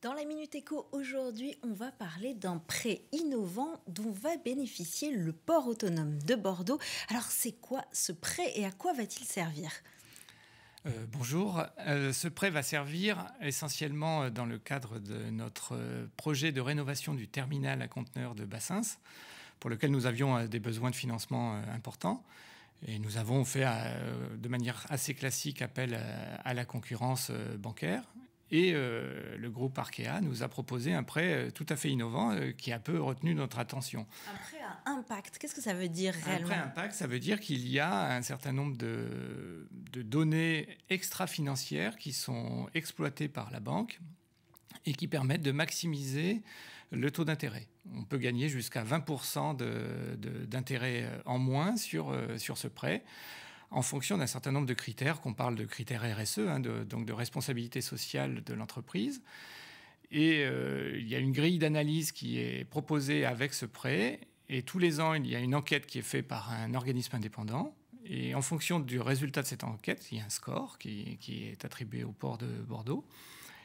Dans la Minute Éco, aujourd'hui, on va parler d'un prêt innovant dont va bénéficier le port autonome de Bordeaux. Alors, c'est quoi ce prêt et à quoi va-t-il servir euh, bonjour. Euh, ce prêt va servir essentiellement euh, dans le cadre de notre projet de rénovation du terminal à conteneurs de Bassins, pour lequel nous avions des besoins de financement importants. Et nous avons fait de manière assez classique appel à la concurrence bancaire et euh, le groupe Arkea nous a proposé un prêt euh, tout à fait innovant euh, qui a peu retenu notre attention. Un prêt à impact, qu'est-ce que ça veut dire réellement Un prêt à impact, ça veut dire qu'il y a un certain nombre de, données extra-financières qui sont exploitées par la banque et qui permettent de maximiser le taux d'intérêt. On peut gagner jusqu'à 20% d'intérêt de, en moins sur, sur ce prêt en fonction d'un certain nombre de critères, qu'on parle de critères RSE, hein, donc de responsabilité sociale de l'entreprise. Et euh, il y a une grille d'analyse qui est proposée avec ce prêt. Et tous les ans, il y a une enquête qui est faite par un organisme indépendant. Et en fonction du résultat de cette enquête, il y a un score qui est attribué au port de Bordeaux.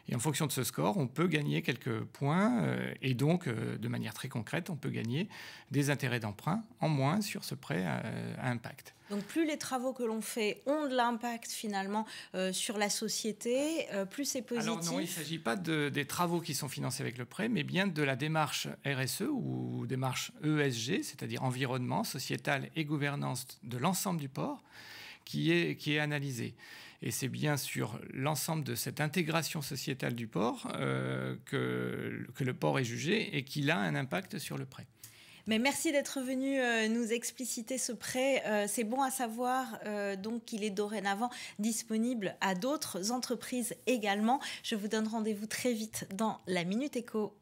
Et en fonction de ce score, on peut gagner quelques points euh, et donc, euh, de manière très concrète, on peut gagner des intérêts d'emprunt en moins sur ce prêt à, impact. Donc plus les travaux que l'on fait ont de l'impact finalement euh, sur la société, plus c'est positif. Alors non, il ne s'agit pas de, des travaux qui sont financés avec le prêt, mais bien de la démarche RSE ou démarche ESG, c'est-à-dire environnement, sociétal et gouvernance de l'ensemble du port, qui est, qui est analysée. Et c'est bien sur l'ensemble de cette intégration sociétale du port euh, que, que le port est jugé et qu'il a un impact sur le prêt. Mais merci d'être venu euh, nous expliciter ce prêt. Euh, c'est bon à savoir donc qu'il est dorénavant disponible à d'autres entreprises également. Je vous donne rendez-vous très vite dans la Minute Éco.